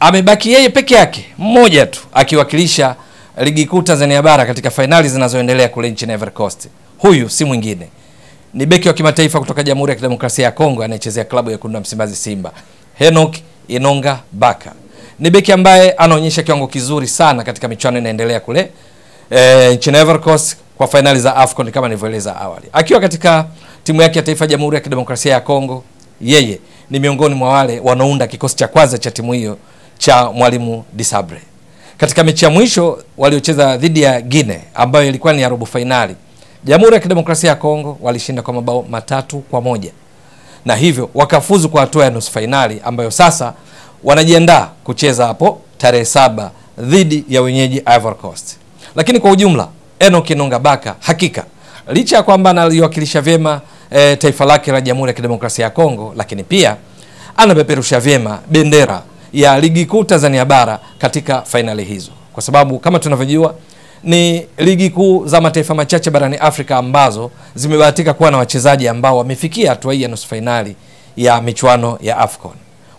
amebaki yeye peke yake mmoja tu akiwakilisha ligi kuu Tanzania bara katika fainali zinazoendelea kule nchini Ivory Coast. Huyu si mwingine ni beki wa kimataifa kutoka Jamhuri ya Kidemokrasia ya Kongo anayechezea klabu ya Kunda Msimbazi Simba, Henok Inonga Baka. Ni beki ambaye anaonyesha kiwango kizuri sana katika michuano inaendelea kule e, nchini Ivory Coast kwa fainali za AFCON kama nilivyoeleza awali. Akiwa katika timu yake ya taifa Jamhuri ya Kidemokrasia ya Kongo, yeye ni miongoni mwa wale wanaounda kikosi cha kwanza cha timu hiyo cha Mwalimu Disabre. Katika mechi ya mwisho waliocheza dhidi ya Gine ambayo ilikuwa ni ya robo fainali, Jamhuri ya Kidemokrasia ya Kongo walishinda kwa mabao matatu kwa moja na hivyo wakafuzu kwa hatua ya nusu fainali ambayo sasa wanajiandaa kucheza hapo tarehe saba dhidi ya wenyeji Ivory Coast. Lakini kwa ujumla Enock Enonga Baka hakika licha ya kwamba analiwakilisha vyema e, taifa lake la Jamhuri ya Kidemokrasia ya Kongo, lakini pia anapeperusha vyema bendera ya ligi kuu Tanzania bara katika fainali hizo, kwa sababu kama tunavyojua ni ligi kuu za mataifa machache barani Afrika ambazo zimebahatika kuwa na wachezaji ambao wamefikia hatua hii ya nusu fainali ya michuano ya AFCON.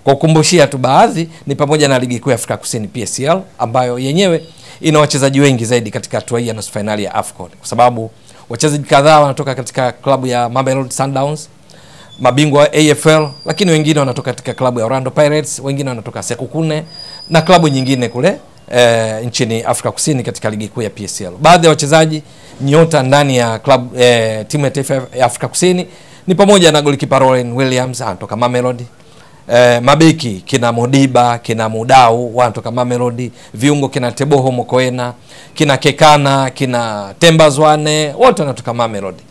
Kwa kukumbushia tu baadhi ni pamoja na ligi kuu ya Afrika Kusini PSL ambayo yenyewe ina wachezaji wengi zaidi katika hatua hii ya nusu fainali ya AFCON, kwa sababu wachezaji kadhaa wanatoka katika klabu ya Mamelodi Sundowns mabingwa wa AFL, lakini wengine wanatoka katika klabu ya Orlando Pirates, wengine wanatoka Sekukune na klabu nyingine kule e, nchini Afrika Kusini katika ligi kuu ya PSL. Baadhi ya wachezaji nyota ndani ya klabu e, timu ya taifa ya Afrika Kusini ni pamoja na golikipa Rowan Williams ah, anatoka Mamelodi. E, mabeki kina Modiba kina Mudau wanatoka ah, Mamelodi, viungo kina Teboho Mokoena kina Kekana kina Temba Zwane, wote wanatoka Mamelodi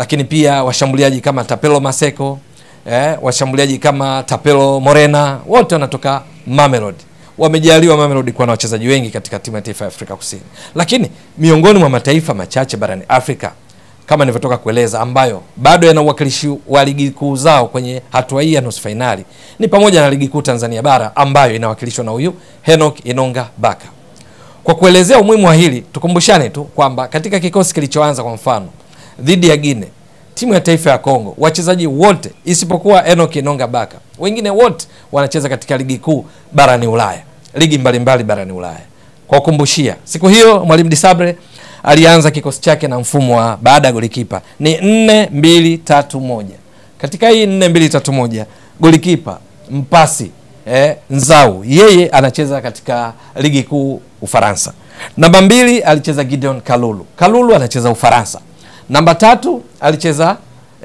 lakini pia washambuliaji kama Tapelo Maseko eh, washambuliaji kama Tapelo Morena wote wanatoka Mamelodi wamejaliwa Mamelodi kuwa na wachezaji wengi katika timu ya taifa ya Afrika Kusini, lakini miongoni mwa mataifa machache barani Afrika kama nilivyotoka kueleza, ambayo bado yana uwakilishi wa ligi kuu zao kwenye hatua hii ya nusu fainali ni pamoja na ligi kuu Tanzania bara ambayo inawakilishwa na huyu Henok Inonga Baka. Kwa kuelezea umuhimu wa hili, tukumbushane tu kwamba katika kikosi kilichoanza kwa mfano dhidi ya Gine, timu ya taifa ya Kongo, wachezaji wote isipokuwa Enoch Inonga Baka, wengine wote wanacheza katika ligi kuu barani Ulaya, ligi mbalimbali mbali barani Ulaya. Kwa kumbushia, siku hiyo mwalimu Disabre alianza kikosi chake na mfumo wa baada ya golikipa ni 4 2 3 1. Katika hii 4 2 3 1 golikipa mpasi eh, Nzau yeye anacheza katika ligi kuu Ufaransa. Namba mbili alicheza Gideon Kalulu. Kalulu anacheza Ufaransa. Namba tatu alicheza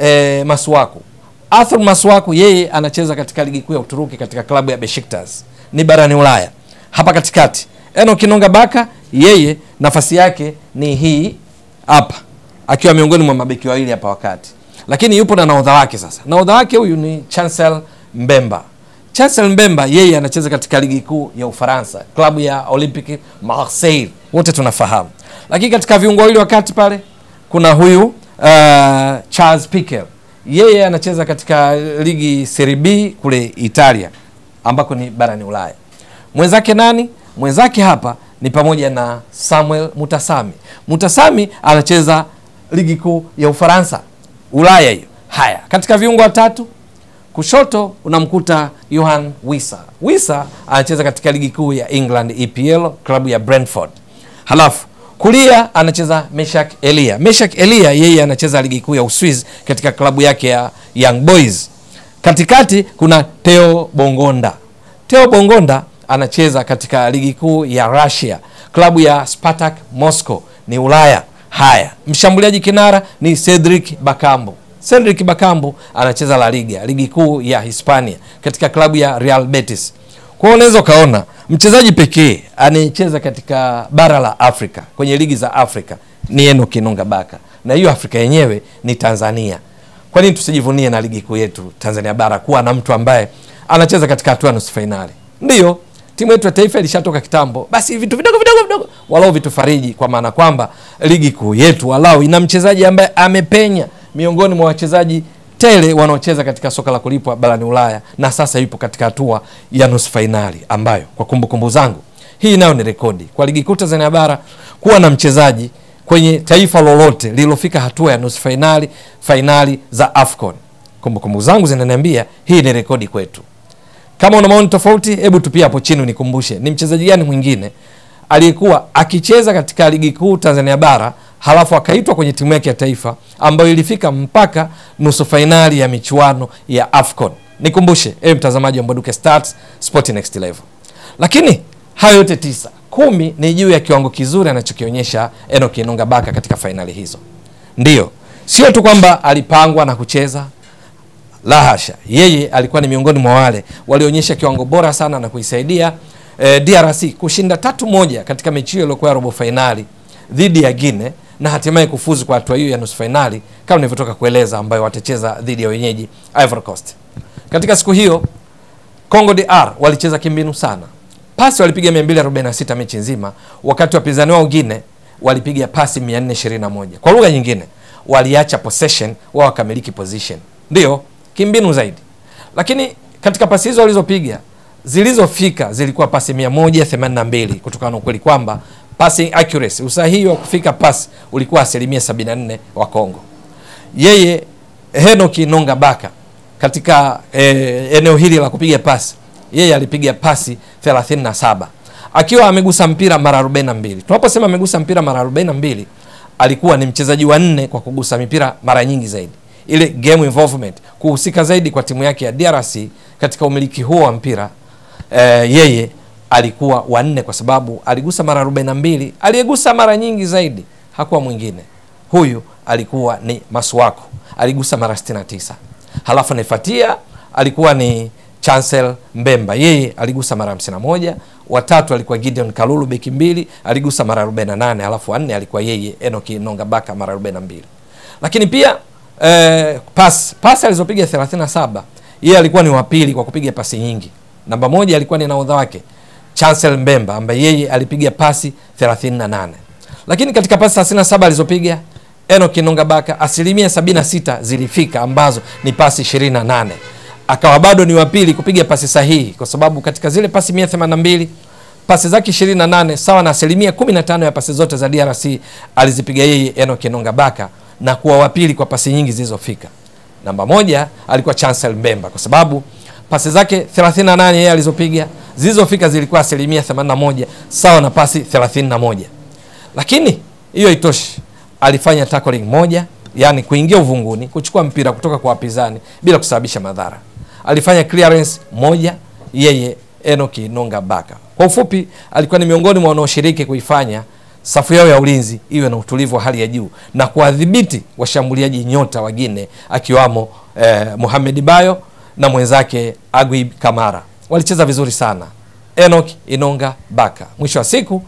e, Masuaku. Arthur Masuaku yeye anacheza katika ligi kuu ya Uturuki katika klabu ya Besiktas, ni barani Ulaya. Hapa katikati Enock Kinonga Baka yeye nafasi yake ni hii hapa, akiwa miongoni mwa mabeki wawili hapa wakati, lakini yupo na nahodha wake. Sasa nahodha wake huyu ni Chancel Mbemba. Chancel Mbemba yeye anacheza katika ligi kuu ya Ufaransa, klabu ya Olympique Marseille, wote tunafahamu. Lakini katika viungo wawili wakati pale kuna huyu uh, Charles Pickel. yeye anacheza katika ligi Serie B kule Italia ambako ni barani Ulaya. Mwenzake nani? Mwenzake hapa ni pamoja na Samuel Mutasami. Mutasami anacheza ligi kuu ya Ufaransa, Ulaya hiyo. Haya, katika viungo watatu kushoto unamkuta Johan Wisa. Wisa anacheza katika ligi kuu ya England EPL, klabu ya Brentford. Halafu Kulia anacheza Meshak Elia. Meshak Elia yeye anacheza ligi kuu ya Uswizi katika klabu yake ya Young Boys. Katikati kuna teo Bongonda. teo Bongonda anacheza katika ligi kuu ya Russia, klabu ya Spartak Moscow ni Ulaya. Haya, mshambuliaji kinara ni Cedric Bakambu. Cedric Bakambu anacheza La Liga, ligi kuu ya Hispania katika klabu ya Real Betis. Kwa unaweza ukaona mchezaji pekee anayecheza katika bara la Afrika kwenye ligi za Afrika ni Enock Enonga baka na hiyo Afrika yenyewe ni Tanzania. Kwa nini tusijivunie na ligi kuu yetu Tanzania bara kuwa na mtu ambaye anacheza katika hatua nusu fainali? Ndiyo, timu yetu ya taifa ilishatoka kitambo, basi vitu vidogo vidogo vidogo walau vitufariji, kwa maana kwamba ligi kuu yetu walau ina mchezaji ambaye amepenya miongoni mwa wachezaji tele wanaocheza katika soka la kulipwa barani Ulaya na sasa yupo katika hatua ya nusu fainali ambayo kwa kumbukumbu kumbu zangu hii nayo ni rekodi kwa ligi kuu Tanzania bara kuwa na mchezaji kwenye taifa lolote lililofika hatua ya nusu fainali fainali za AFCON. Kumbukumbu zangu zinaniambia hii ni rekodi kwetu. Kama una maoni tofauti, hebu tupia hapo chini nikumbushe ni mchezaji gani mwingine aliyekuwa akicheza katika ligi kuu Tanzania bara halafu akaitwa kwenye timu yake ya taifa ambayo ilifika mpaka nusu fainali ya michuano ya AFCON. Nikumbushe ewe mtazamaji wa Mbwaduke Stars Sport Next Level. Lakini hayo yote tisa, kumi ni juu ya kiwango kizuri anachokionyesha Enock Enunga Baka katika fainali hizo. Ndiyo, sio tu kwamba alipangwa na kucheza, la hasha, yeye alikuwa ni miongoni mwa wale walionyesha kiwango bora sana na kuisaidia eh, DRC kushinda tatu moja katika mechi hiyo iliyokuwa ya robo fainali dhidi ya Guinea na hatimaye kufuzu kwa hatua hiyo ya nusu fainali kama nilivyotoka kueleza, ambayo watacheza dhidi ya wenyeji Ivory Coast. Katika siku hiyo Congo DR walicheza kimbinu sana, pasi walipiga 246 mechi nzima, wakati wapinzani wao Guinea walipiga pasi 421. Kwa lugha nyingine, waliacha possession, wao wakamiliki position, ndio kimbinu zaidi. Lakini katika pasi hizo walizopiga zilizofika zilikuwa pasi 182 kutokana na ukweli kwamba passing accuracy, usahihi wa kufika pasi ulikuwa asilimia 74 wa Kongo. Yeye Henoki Nonga Baka katika eh, eneo hili la kupiga pasi yeye alipiga pasi 37 akiwa amegusa mpira mara 42. Tunaposema amegusa mpira mara 42, alikuwa ni mchezaji wa nne kwa kugusa mipira mara nyingi zaidi, ile game involvement, kuhusika zaidi kwa timu yake ya DRC katika umiliki huo wa mpira eh, yeye alikuwa wanne kwa sababu aligusa mara 42 Aliyegusa mara nyingi zaidi hakuwa mwingine, huyu alikuwa ni Masuaku, aligusa mara 69 Halafu anayefuatia alikuwa ni Chancel Mbemba, yeye aligusa mara 51 Watatu alikuwa Gideon Kalulu beki mbili, aligusa mara 48 Halafu wanne alikuwa yeye Enoki Nongabaka mara 42 Lakini pia eh, pas pasi alizopiga 37 yeye alikuwa ni wa pili kwa kupiga pasi nyingi. Namba moja alikuwa ni naodha wake Chancel Mbemba ambaye yeye alipiga pasi 38, lakini katika pasi 37 alizopiga Enoki Nongabaka asilimia 76 zilifika ambazo ni pasi 28. Akawa bado ni wa pili kupiga pasi sahihi kwa sababu katika zile pasi 182 pasi zake 28 sawa na asilimia 15 ya pasi zote za DRC alizipiga yeye Enoki Nongabaka na kuwa wa pili kwa pasi nyingi zilizofika. Namba moja alikuwa Chancel Mbemba kwa sababu pasi zake 38 yeye alizopiga zilizofika zilikuwa asilimia 81 sawa na pasi 31, lakini hiyo haitoshi, alifanya tackling moja, yani kuingia uvunguni kuchukua mpira kutoka kwa wapinzani bila kusababisha madhara. Alifanya clearance moja yeye Enoki Nonga Baka. Kwa ufupi, alikuwa ni miongoni mwa wanaoshiriki kuifanya safu yao ya ulinzi iwe na utulivu wa hali ya juu na kuwadhibiti washambuliaji nyota wagine akiwamo eh, Mohamed Bayo na mwenzake agwib Kamara walicheza vizuri sana. Enoch Inonga Baka mwisho wa siku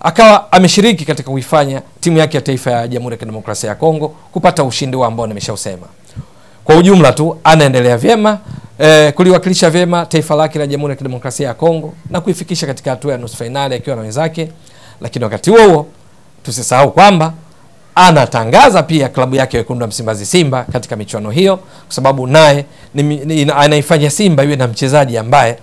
akawa ameshiriki katika kuifanya timu yake ya taifa ya Jamhuri ya Kidemokrasia ya Kongo kupata ushindi wao ambao nimeshausema. Kwa ujumla tu anaendelea vyema eh, kuliwakilisha vyema taifa lake la Jamhuri ya Kidemokrasia ya Kongo na kuifikisha katika hatua ya nusu fainali akiwa na wenzake, lakini wakati huo huo tusisahau kwamba anatangaza pia klabu yake wekundu wa Msimbazi Simba katika michuano hiyo, kwa sababu naye anaifanya Simba iwe na mchezaji ambaye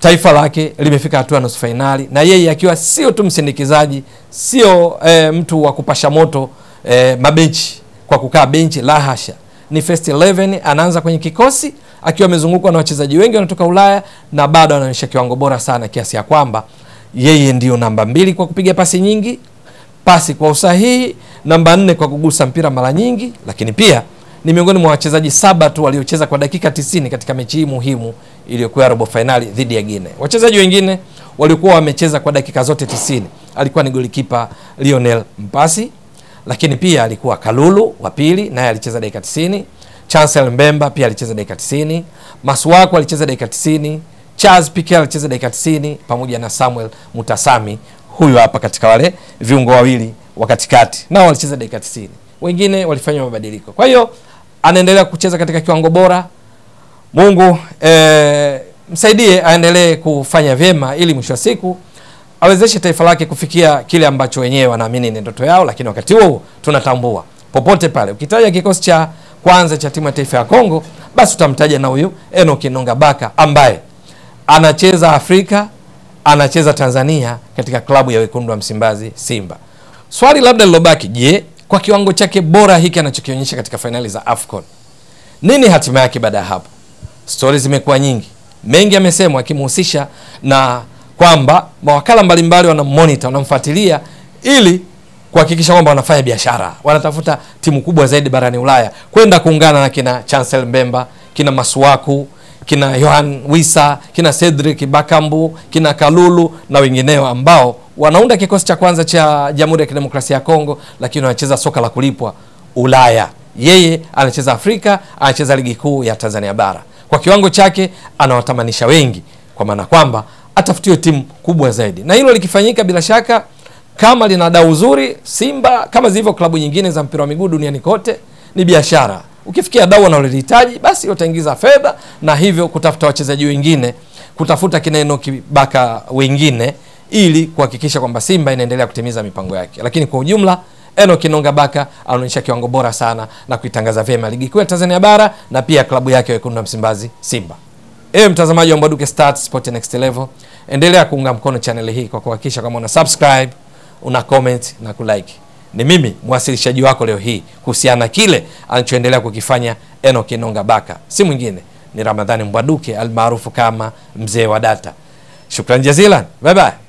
taifa lake limefika hatua nusu fainali, na yeye akiwa sio tu msindikizaji, sio e, mtu wa kupasha moto e, mabenchi kwa kukaa benchi, la hasha, ni first 11 anaanza kwenye kikosi akiwa amezungukwa na wachezaji wengi wanatoka Ulaya na bado anaonyesha kiwango bora sana kiasi ya kwamba yeye ndio namba mbili kwa kupiga pasi nyingi pasi kwa usahihi, namba nne kwa kugusa mpira mara nyingi, lakini pia ni miongoni mwa wachezaji saba tu waliocheza kwa dakika 90 katika mechi hii muhimu iliyokuwa robo fainali dhidi ya Gine. Wachezaji wengine waliokuwa wamecheza kwa dakika zote 90 alikuwa ni golikipa Lionel Mpasi, lakini pia alikuwa Kalulu wa pili, naye alicheza dakika 90. Chancel Mbemba pia alicheza dakika 90. Maswako alicheza dakika 90. Charles Piquet alicheza dakika 90 pamoja na Samuel Mutasami huyu hapa katika wale viungo wawili wa katikati, nao walicheza dakika 90, wengine walifanya mabadiliko. Kwa hiyo anaendelea kucheza katika kiwango bora. Mungu e, msaidie aendelee kufanya vyema, ili mwisho wa siku awezeshe taifa lake kufikia kile ambacho wenyewe wanaamini ni ndoto yao. Lakini wakati huo tunatambua popote pale ukitaja kikosi cha kwanza cha timu ya taifa ya Kongo, basi utamtaja na huyu Enoki Nongabaka ambaye anacheza Afrika anacheza Tanzania katika klabu ya wekundu wa Msimbazi Simba. Swali labda lilobaki, je, kwa kiwango chake bora hiki anachokionyesha katika fainali za AFCON, nini hatima yake baada ya hapo? Stori zimekuwa nyingi, mengi yamesemwa, akimhusisha na kwamba mawakala mbalimbali wanammonita, wanamfuatilia ili kuhakikisha kwamba wanafanya biashara, wanatafuta timu kubwa zaidi barani Ulaya kwenda kuungana na kina Chancel Mbemba, kina Masuaku kina Yohan Wisa, kina Cedric Bakambu, kina Kalulu na wengineo ambao wanaunda kikosi cha kwanza cha Jamhuri ya Kidemokrasia ya Kongo, lakini wanacheza soka la kulipwa Ulaya. Yeye anacheza Afrika, anacheza ligi kuu ya Tanzania bara. Kwa kiwango chake anawatamanisha wengi, kwa maana kwamba atafutiwe timu kubwa zaidi, na hilo likifanyika, bila shaka kama lina dau uzuri Simba kama zilivyo klabu nyingine za mpira wa miguu duniani kote, ni biashara ukifikia dau wanalolihitaji basi utaingiza fedha na hivyo kutafuta wachezaji wengine, kutafuta kinaeno kibaka wengine ili kuhakikisha kwamba Simba inaendelea kutimiza mipango yake, lakini kwa ujumla eno kinonga baka anaonyesha kiwango bora sana na kuitangaza vyema ligi kuu ya Tanzania bara na pia klabu yake wekundu wa Msimbazi Simba. Ewe mtazamaji wa mbaduke Stats Sport Next Level, endelea kuunga mkono chaneli hii kwa kuhakikisha kwamba una subscribe, una comment na kulike. Ni mimi mwasilishaji wako leo hii kuhusiana na kile anachoendelea kukifanya enoki Enonga Baka, si mwingine ni Ramadhani Mbwaduke almaarufu kama mzee wa data. Shukran jazilan, bye bye.